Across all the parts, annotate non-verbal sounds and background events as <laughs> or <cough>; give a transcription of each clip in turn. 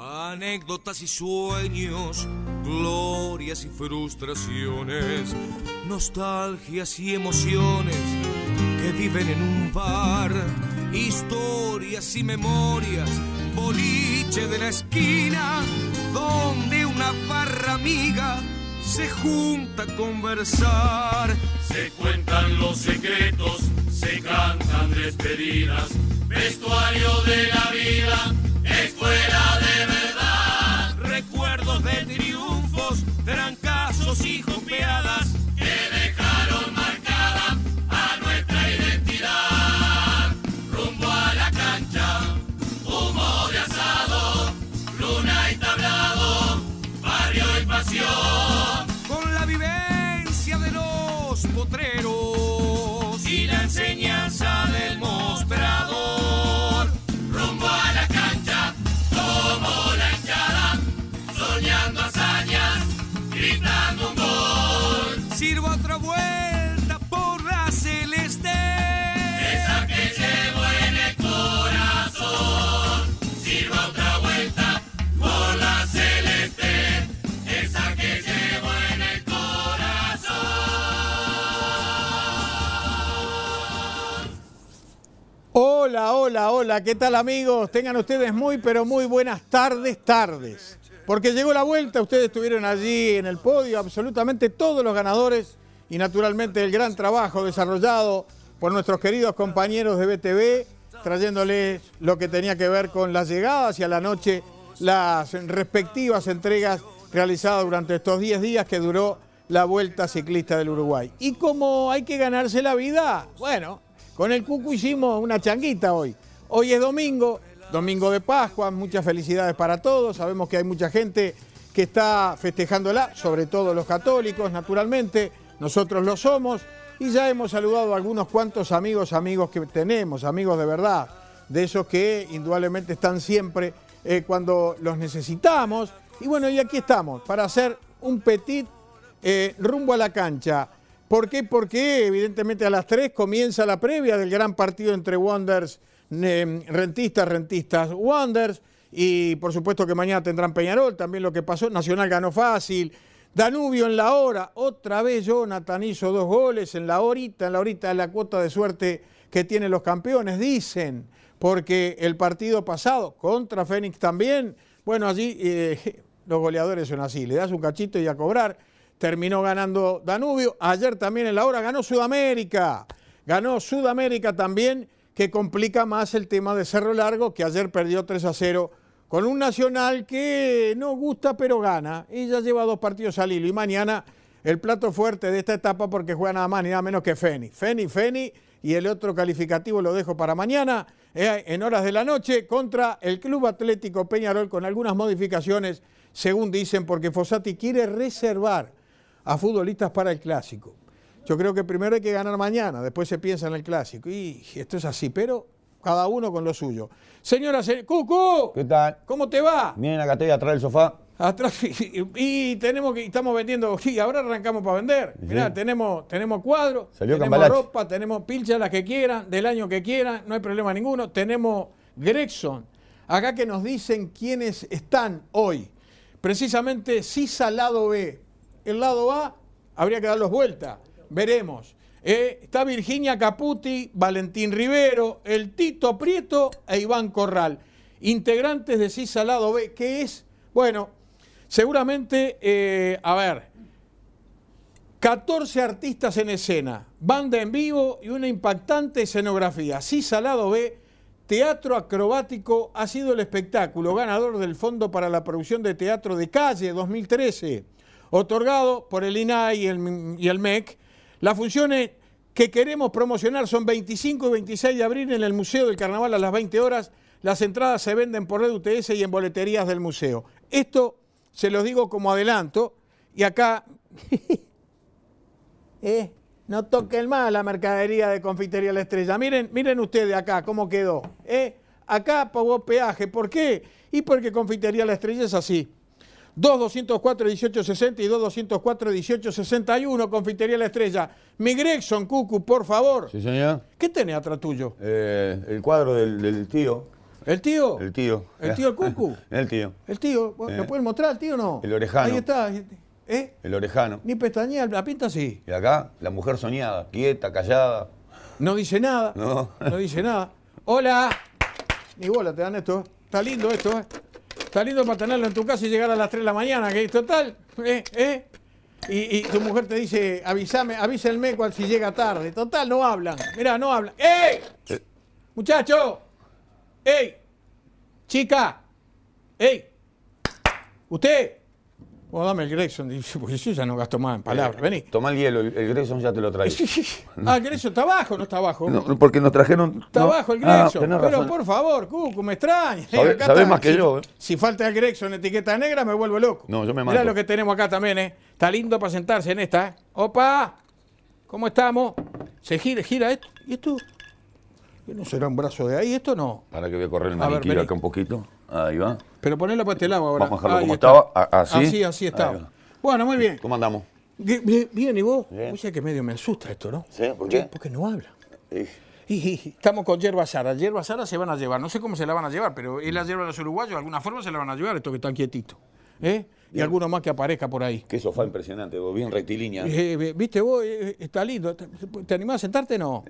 Anécdotas y sueños, glorias y frustraciones, nostalgias y emociones que viven en un bar, historias y memorias, boliche de la esquina, donde una barra amiga se junta a conversar. Se cuentan los secretos, se cantan despedidas, vestuario de la vida Hola, hola, hola, ¿qué tal amigos? Tengan ustedes muy, pero muy buenas tardes, tardes. Porque llegó la vuelta, ustedes estuvieron allí en el podio, absolutamente todos los ganadores y naturalmente el gran trabajo desarrollado por nuestros queridos compañeros de BTV, trayéndoles lo que tenía que ver con las llegadas y a la noche las respectivas entregas realizadas durante estos 10 días que duró la Vuelta Ciclista del Uruguay. Y como hay que ganarse la vida, bueno, con el Cucu hicimos una changuita hoy. Hoy es domingo, domingo de Pascua, muchas felicidades para todos. Sabemos que hay mucha gente que está festejándola, sobre todo los católicos, naturalmente. Nosotros lo somos y ya hemos saludado a algunos cuantos amigos, amigos que tenemos, amigos de verdad, de esos que indudablemente están siempre eh, cuando los necesitamos. Y bueno, y aquí estamos para hacer un petit eh, rumbo a la cancha. ¿Por qué? Porque evidentemente a las 3 comienza la previa del gran partido entre Wonders, eh, rentistas, rentistas, Wonders. Y por supuesto que mañana tendrán Peñarol, también lo que pasó, Nacional ganó fácil. Danubio en la hora, otra vez Jonathan hizo dos goles en la horita, en la horita de la cuota de suerte que tienen los campeones, dicen, porque el partido pasado contra Fénix también, bueno, allí eh, <laughs> los goleadores son así, le das un cachito y a cobrar terminó ganando Danubio. Ayer también en la hora ganó Sudamérica. Ganó Sudamérica también, que complica más el tema de Cerro Largo, que ayer perdió 3 a 0 con un Nacional que no gusta pero gana. Y ya lleva dos partidos al hilo. Y mañana el plato fuerte de esta etapa porque juega nada más ni nada menos que Feni. Feni, Feni y el otro calificativo lo dejo para mañana eh, en horas de la noche contra el Club Atlético Peñarol con algunas modificaciones según dicen porque Fosati quiere reservar a futbolistas para el clásico. Yo creo que primero hay que ganar mañana, después se piensa en el clásico. Y esto es así, pero cada uno con lo suyo. Señora, se... ¿qué tal? ¿Cómo te va? Miren acá estoy atrás del sofá. Atrás <laughs> y, tenemos que estamos vendiendo <laughs> y ahora arrancamos para vender. Mirá, tenemos tenemos cuadros, tenemos ropa, tenemos pilchas las que quieran, del año que quieran, no hay problema ninguno. Tenemos Gregson. Acá que nos dicen quiénes están hoy. Precisamente lado B, el lado A habría que darlos vuelta. Veremos. Eh, está Virginia Caputi, Valentín Rivero, el Tito Prieto e Iván Corral, integrantes de Cisalado B, que es, bueno, seguramente, eh, a ver, 14 artistas en escena, banda en vivo y una impactante escenografía. Cisalado B, teatro acrobático, ha sido el espectáculo ganador del Fondo para la Producción de Teatro de Calle 2013 otorgado por el INAI y el, MEC. Las funciones que queremos promocionar son 25 y 26 de abril en el Museo del Carnaval a las 20 horas. Las entradas se venden por red UTS y en boleterías del museo. Esto se los digo como adelanto y acá... <laughs> Eh, no toquen más la mercadería de Confitería La Estrella. Miren, miren ustedes acá cómo quedó. Eh, acá pagó peaje. ¿Por qué? Y porque Confitería La Estrella es así. 2 1860 y 2-204-1861, Confitería La Estrella. Mi Gregson, Cucu, por favor. Sí, señor. ¿Qué tenés atrás tuyo? Eh, el cuadro del, tío. ¿El tío? El tío. ¿El tío Cucu? <laughs> el tío. ¿El tío? ¿Lo eh. pueden mostrar el tío o no? El orejano. Ahí está. ¿Eh? El orejano. Ni pestañea, la pinta así. Y acá, la mujer soñada, quieta, callada. No dice nada. No. No dice nada. Hola. Ni bola te dan esto. Está lindo esto, ¿eh? Está lindo para tenerlo en tu casa y llegar a las 3 de la mañana, que es total. ¿Eh? ¿Eh? Y, tu mujer te dice, avísame, avísame cual si llega tarde. Total, no hablan. Mirá, no hablan. ¡Ey! Muchacho. ¡Ey! Chica. ¡Ey! ¿Usted? Vos dame el Gregson. <laughs> porque pues yo ya no gasto más en palabras. Eh, vení. Toma el hielo, el, Gregson ya te lo traigo. <laughs> ah, el Gregson está abajo, no está abajo. porque nos trajeron. Está abajo el ah, Gregson. Pero por favor, Cucu, me extraña. Sabés, más que yo. Eh. Si falta el Gregson etiqueta negra, me vuelvo loco. No, yo me mando. Mirá lo que tenemos acá también, ¿eh? Está lindo para sentarse en esta. ¿eh? ¡Opa! ¿Cómo estamos? Se gira, gira esto. ¿Y esto? ¿No será un brazo de ahí? ¿Esto no? Para que voy a correr el maniquí acá un poquito. Ahí va. Pero ponelo para este lado ahora. Vamos a dejarlo como estaba. Ah, así. Así, así estaba. Bueno, muy bien. ¿Cómo andamos? Bien, ¿y vos? Oye, que medio me asusta esto, ¿no? Sí, ¿por qué? porque no habla. estamos con hierba Sara. Yerba Sara se van a llevar. No sé cómo se la van a llevar, pero es la hierba de los uruguayos. De alguna forma se la van a llevar, esto que están quietitos. ¿Eh? y alguno más que aparezca por ahí. Qué sofá impresionante, vos, bien rectilínea. Eh, eh, viste, vos, está lindo. ¿Te animás a sentarte? No.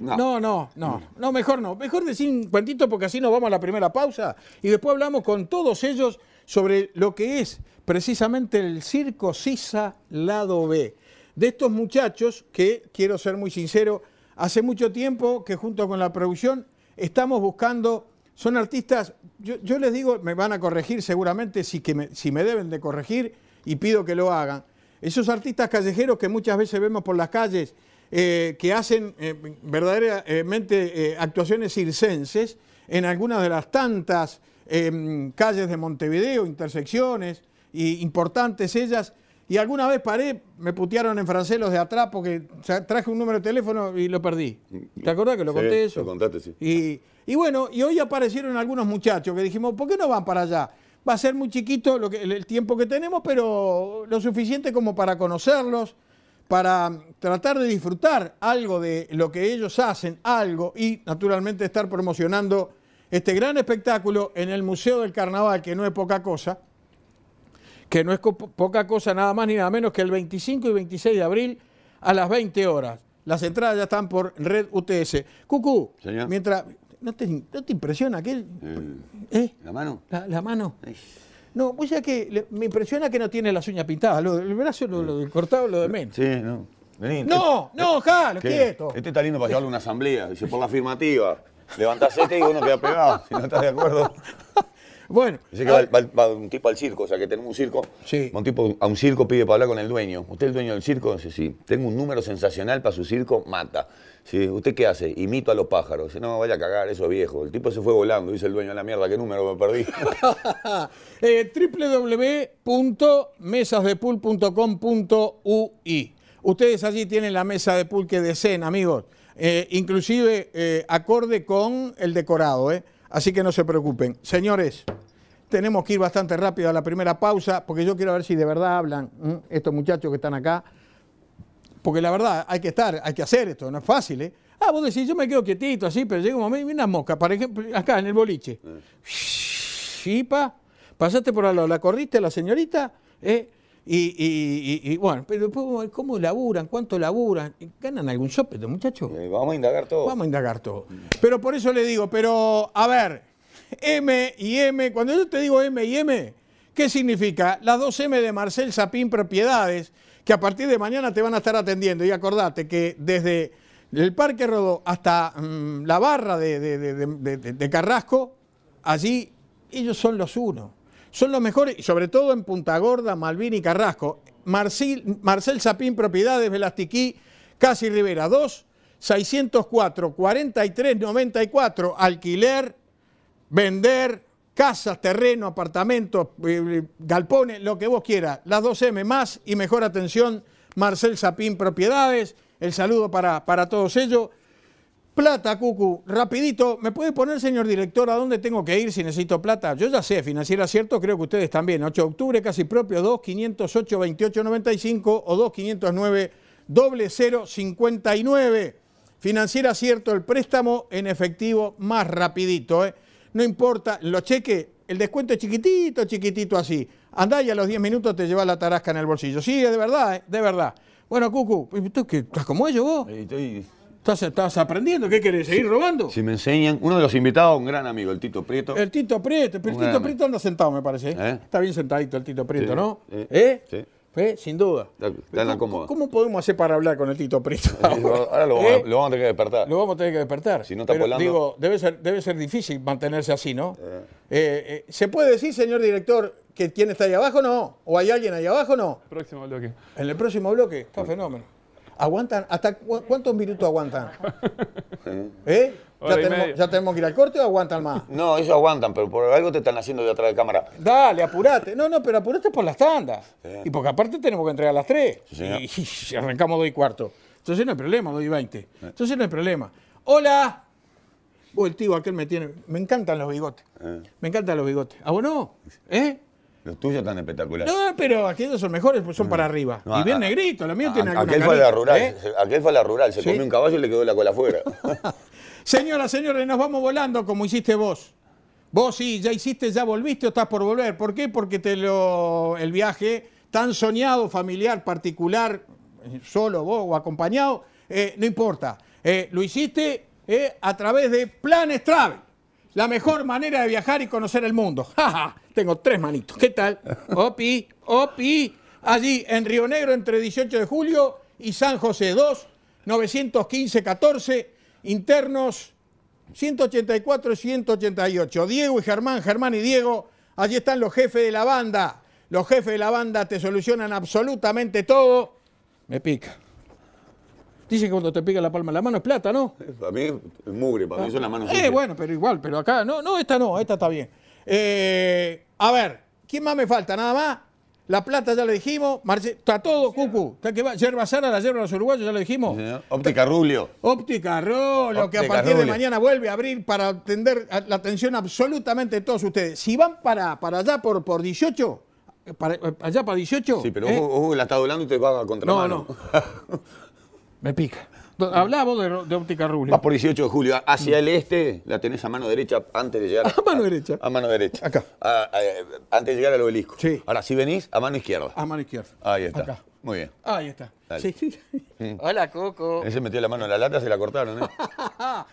no. no. no. Mm. No, mejor no. Mejor decir un cuentito porque así nos vamos a la primera pausa y después hablamos con todos ellos sobre lo que es precisamente el circo Sisa Lado B. De estos muchachos que, quiero ser muy sincero, hace mucho tiempo que junto con la producción estamos buscando son artistas, yo, les digo, me van a corregir seguramente si, me, deben de corregir y pido que lo hagan. Esos artistas callejeros que muchas veces vemos por las calles, eh, que hacen eh, verdaderamente eh, actuaciones circenses en algunas de las tantas em, calles de Montevideo, intersecciones y importantes ellas, y alguna vez paré, me putearon en francés los de atrás porque traje un número de teléfono y lo perdí. ¿Te acordás que lo conté eso? Lo contaste, sí. Y, bueno, y hoy aparecieron algunos muchachos que dijimos, ¿por qué no van para allá? Va a ser muy chiquito el tiempo que tenemos, pero lo suficiente como para conocerlos, para tratar de disfrutar algo de lo que ellos hacen, algo, y naturalmente estar promocionando este gran espectáculo en el Museo del Carnaval, que no es poca cosa que no es poca cosa nada más ni nada menos que el 25 y 26 de abril a las 20 horas. Las entradas ya están por Red UTS. Cucu, mientras... ¿no te, ¿No te, impresiona aquel? ¿Eh? ¿Eh? ¿La mano? La, mano. No, pues ya que me impresiona que no tiene las uñas pintadas. Lo del brazo, lo, del cortado, lo de eh, menos. Sí, no. Vení, no, este, no, este, Jalo, quieto. Este está lindo para llevarle una asamblea. Dice, por la afirmativa. Levantás este y uno queda pegado, si no estás de acuerdo. <laughs> Bueno. Dice que va, un tipo al circo, o sea que tenemos un circo. Sí. Va un tipo a un circo pide para hablar con el dueño. ¿Usted es el dueño del circo? Dice, sí. Tengo un número sensacional para su circo, mata. Sí, ¿usted qué hace? Imito a los pájaros. Dice, no, vaya a cagar, eso viejo. El tipo se fue volando, dice el dueño de la mierda, ¿qué número me perdí? <laughs> Eh, www.mesasdepul.com.ui www.mesasdepool.com.ui Ustedes allí tienen la mesa de pool que deseen, amigos. Eh, inclusive eh, acorde con el decorado, ¿eh? Así que no se preocupen. Señores, tenemos que ir bastante rápido a la primera pausa, porque yo quiero ver si de verdad hablan estos muchachos que están acá. Porque la verdad, hay que estar, hay que hacer esto, no es fácil, ¿eh? Ah, vos decís, yo me quedo quietito así, pero llega un momento y unas moscas, por ejemplo, acá en el boliche. Chipa, eh. pasaste por al la corriste la señorita, ¿eh? Y, y, y, bueno, pero ¿cómo laburan? ¿Cuánto laburan? ¿Ganan algún de muchachos? Eh, vamos a indagar todo. Vamos a indagar todo. Pero por eso le digo, pero a ver, M y M, cuando yo te digo M y M, ¿qué significa? Las dos M de Marcel Sapín Propiedades, que a partir de mañana te van a estar atendiendo. Y acordate que desde el Parque Rodó hasta mm, la barra de, de, de, de Carrasco, allí ellos son los unos. Son los mejores, sobre todo en Punta Gorda, Malvin y Carrasco. Marcel Sapín, propiedades, Velastiquí, Casi Rivera, 2, 604, 43, 94, alquiler, vender, casas, terreno, apartamentos, eh, galpones, lo que vos quieras. Las 2M más y mejor atención, Marcel Sapín Propiedades. El saludo para, para todos ellos. Plata, Cucu, rapidito, ¿me puede poner, señor director, a dónde tengo que ir si necesito plata? Yo ya sé, Financiera Cierto, creo que ustedes también. 8 de octubre, casi propio, 2508 2895 o 2 509 Financiera Cierto, el préstamo en efectivo más rapidito. ¿eh? No importa, lo cheque, el descuento es chiquitito, chiquitito así. Andá y a los 10 minutos te lleva la tarasca en el bolsillo. Sí, de verdad, ¿eh? de verdad. Bueno, Cucu, ¿tú qué, estás como ellos vos? Estoy... Estás, aprendiendo, ¿qué querés? ¿Seguir robando? Si me enseñan, uno de los invitados, un gran amigo, el Tito Prieto. El Tito Prieto, el Tito Prieto anda sentado, me parece. ¿eh? ¿Eh? Está bien sentadito el Tito Prieto, ¿no? ¿Eh? Sí. ¿Eh? Sin duda. ¿Cómo podemos hacer para hablar con el Tito Prieto? Ahora, lo, vamos a tener que despertar. Lo vamos a tener que despertar. Si no está volando. Digo, debe ser, debe ser difícil mantenerse así, ¿no? ¿Se puede decir, señor director, que quién está ahí abajo no? ¿O hay alguien ahí abajo no? El próximo bloque. En el próximo bloque, está fenómeno. ¿Aguantan? ¿Hasta cuántos minutos aguantan? <laughs> ¿Eh? ¿Ya tenemos, que ir al corte o aguantan más? No, ellos aguantan, pero por algo te están haciendo de atrás de cámara. Dale, apurate. No, no, pero apurate por las tandas. Y porque aparte tenemos que entregar las tres. y, arrancamos dos y cuarto. Entonces no hay problema, 2 y 20. Entonces no hay problema. ¡Hola! Uy, el tío aquel me tiene. Me encantan los bigotes. Eh. Me encantan los bigotes. ¿A vos no? ¿Eh? Los tuyos están espectaculares. No, pero aquellos son mejores, pues son mm. para arriba. y bien negrito, la tiene Aquel fue la rural, ¿eh? aquel fue la rural, se comió un caballo y le quedó la cola afuera. <laughs> Señoras, señores, nos vamos volando como hiciste vos. Vos sí, ya hiciste, ya volviste o estás por volver. ¿Por qué? Porque te lo el viaje tan soñado, familiar, particular, eh, solo vos o acompañado, eh, no importa. lo hiciste a través de Planes Travel, la mejor manera de viajar y conocer el mundo. <laughs> ¡Ja, ja! tengo tres manitos. ¿Qué tal? <laughs> Opi, opi. Allí en Río Negro entre 18 de julio y San José 2, 915-14, internos 184 188. Diego y Germán, Germán y Diego, allí están los jefes de la banda. Los jefes de la banda te solucionan absolutamente todo. Me pica. Dicen que cuando te pica la palma la mano es plata, ¿no? Para mí es mugre, para mí ah. son las manos. Eh, bueno, pero igual, pero acá, no, no, esta no, esta está bien. Eh, a ver, ¿quién más me falta? Nada más. La Plata ya le dijimos, Marce, está todo, Cucu. Está que va, yerba Sara, la yerba de los uruguayos, ya le dijimos. Óptica Rulio. Óptica que a partir de mañana vuelve a abrir para atender la atención absolutamente de todos ustedes. Si van para, para allá por, por 18, allá para 18. Sí, pero ¿eh? la está doblando y te va a contramano. No, no. <laughs> Me pica. Hablamos de, óptica rubia. Vas por 18 de julio. Hacia el este la tenés a mano derecha antes de llegar. <laughs> A, mano derecha. A mano derecha. Acá. antes de llegar al obelisco. Sí. Ahora, si venís, a mano izquierda. A mano izquierda. Ahí está. Muy bien. Ahí está. Sí, Hola, Coco. Él se metió la mano en la lata, se la cortaron, ¿no? ¿eh?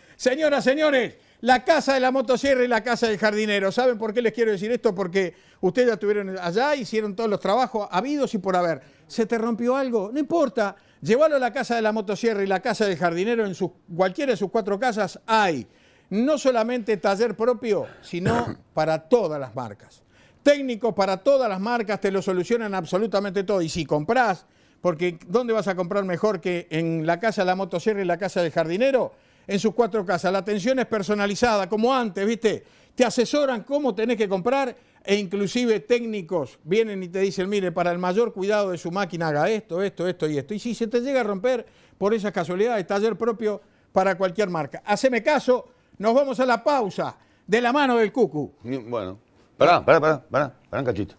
<laughs> Señoras, señores la casa de la motosierra y la casa del jardinero. ¿Saben por qué les quiero decir esto? Porque ustedes ya estuvieron allá, hicieron todos los trabajos habidos y por haber. ¿Se te rompió algo? No importa. Llévalo a la casa de la motosierra y la casa del jardinero en sus, cualquiera de sus cuatro casas hay. No solamente taller propio, sino <coughs> para todas las marcas. Técnicos para todas las marcas te lo solucionan absolutamente todo. Y si compras, porque ¿dónde vas a comprar mejor que en la casa de la motosierra y la casa del jardinero? en sus cuatro casas. La atención es personalizada, como antes, ¿viste? Te asesoran cómo tenés que comprar e inclusive técnicos vienen y te dicen, mire, para el mayor cuidado de su máquina haga esto, esto, esto y esto. Y si se te llega a romper por esas casualidades, taller propio para cualquier marca. Haceme caso, nos vamos a la pausa de la mano del cucu. Bueno, pará, pará, pará, pará, pará un cachito.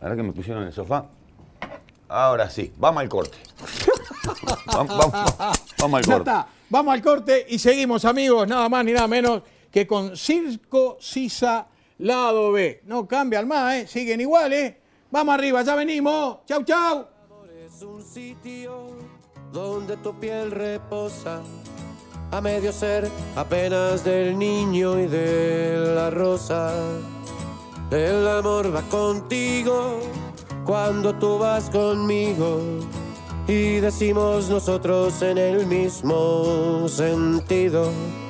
Ahora que me pusieron en el sofá. Ahora sí, vamos al corte. <laughs> vamos, vamos, al corte. Vamos al corte y seguimos, amigos, nada más ni nada menos que con Circo Sisa Lado B. No cambian más, ¿eh? siguen iguales. ¿eh? Vamos arriba, ya venimos. Chau, chau. Es un sitio donde tu piel reposa, a medio ser apenas del niño y de la rosa. El amor va contigo cuando tú vas conmigo y decimos nosotros en el mismo sentido.